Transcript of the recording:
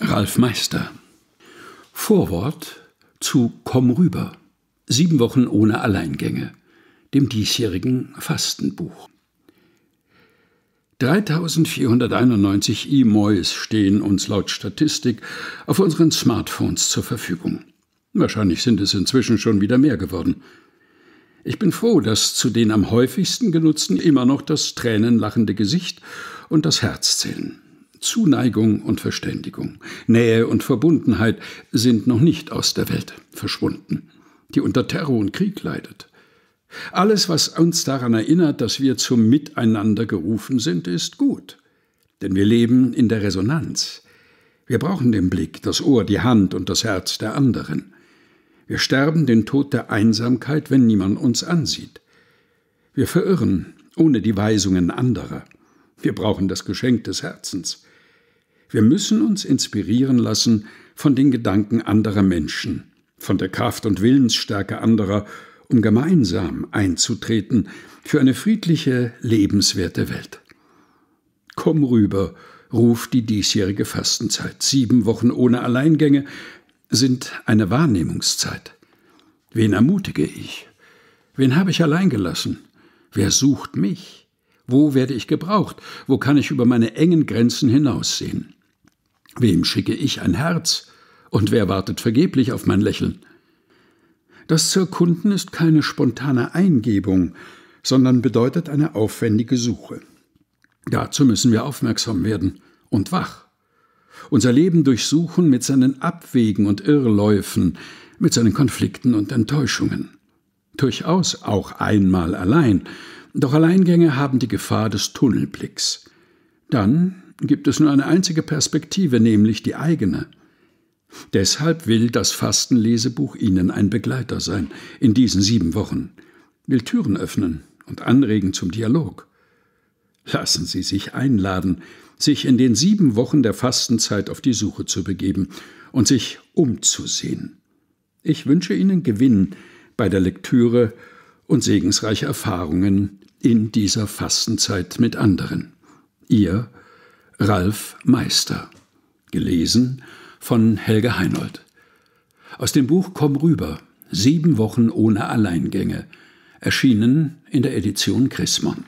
Ralf Meister. Vorwort zu Komm rüber. Sieben Wochen ohne Alleingänge. Dem diesjährigen Fastenbuch. 3491 E-Mois stehen uns laut Statistik auf unseren Smartphones zur Verfügung. Wahrscheinlich sind es inzwischen schon wieder mehr geworden. Ich bin froh, dass zu den am häufigsten genutzten immer noch das tränenlachende Gesicht und das Herz zählen. Zuneigung und Verständigung, Nähe und Verbundenheit sind noch nicht aus der Welt verschwunden, die unter Terror und Krieg leidet. Alles, was uns daran erinnert, dass wir zum Miteinander gerufen sind, ist gut, denn wir leben in der Resonanz. Wir brauchen den Blick, das Ohr, die Hand und das Herz der anderen. Wir sterben den Tod der Einsamkeit, wenn niemand uns ansieht. Wir verirren ohne die Weisungen anderer. Wir brauchen das Geschenk des Herzens. Wir müssen uns inspirieren lassen von den Gedanken anderer Menschen, von der Kraft und Willensstärke anderer, um gemeinsam einzutreten für eine friedliche, lebenswerte Welt. Komm rüber, ruft die diesjährige Fastenzeit. Sieben Wochen ohne Alleingänge sind eine Wahrnehmungszeit. Wen ermutige ich? Wen habe ich allein gelassen? Wer sucht mich? Wo werde ich gebraucht? Wo kann ich über meine engen Grenzen hinaussehen? Wem schicke ich ein Herz? Und wer wartet vergeblich auf mein Lächeln? Das Zirkunden ist keine spontane Eingebung, sondern bedeutet eine aufwendige Suche. Dazu müssen wir aufmerksam werden und wach. Unser Leben durchsuchen mit seinen Abwegen und Irrläufen, mit seinen Konflikten und Enttäuschungen. Durchaus auch einmal allein, doch Alleingänge haben die Gefahr des Tunnelblicks. Dann gibt es nur eine einzige Perspektive, nämlich die eigene. Deshalb will das Fastenlesebuch Ihnen ein Begleiter sein in diesen sieben Wochen, will Türen öffnen und anregen zum Dialog. Lassen Sie sich einladen, sich in den sieben Wochen der Fastenzeit auf die Suche zu begeben und sich umzusehen. Ich wünsche Ihnen Gewinn bei der Lektüre und segensreiche Erfahrungen in dieser Fastenzeit mit anderen. Ihr Ralf Meister. Gelesen von Helge Heinold. Aus dem Buch Komm rüber. Sieben Wochen ohne Alleingänge. Erschienen in der Edition Chrismon.